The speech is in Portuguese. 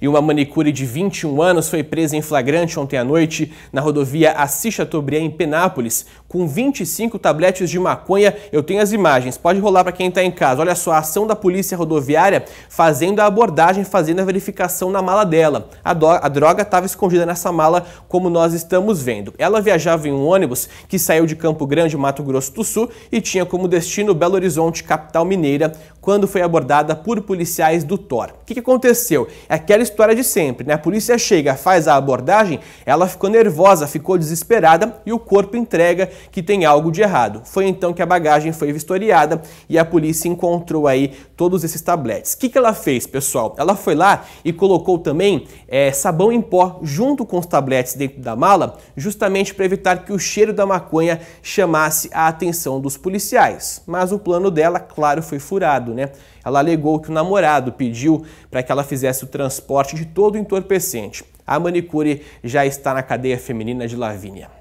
e uma manicure de 21 anos foi presa em flagrante ontem à noite na rodovia Assis Chateaubriand, em Penápolis, com 25 tabletes de maconha. Eu tenho as imagens, pode rolar para quem está em casa. Olha só, a ação da polícia rodoviária fazendo a abordagem, fazendo a verificação na mala dela. A, do, a droga estava escondida nessa mala, como nós estamos vendo. Ela viajava em um ônibus que saiu de Campo Grande, Mato Grosso do Sul, e tinha como destino Belo Horizonte, capital mineira, quando foi abordada por policiais do Thor. O que, aconteceu? É aquela história de sempre, né? A polícia chega, faz a abordagem, ela ficou nervosa, ficou desesperada e o corpo entrega que tem algo de errado. Foi então que a bagagem foi vistoriada e a polícia encontrou aí todos esses tabletes. O que, que ela fez, pessoal? Ela foi lá e colocou também é, sabão em pó junto com os tabletes dentro da mala, justamente para evitar que o cheiro da maconha chamasse a atenção dos policiais. Mas o plano dela, claro, foi furado namorado, né? Ela alegou que o namorado pediu para que ela fizesse o transporte de todo o entorpecente. A manicure já está na cadeia feminina de Lavínia.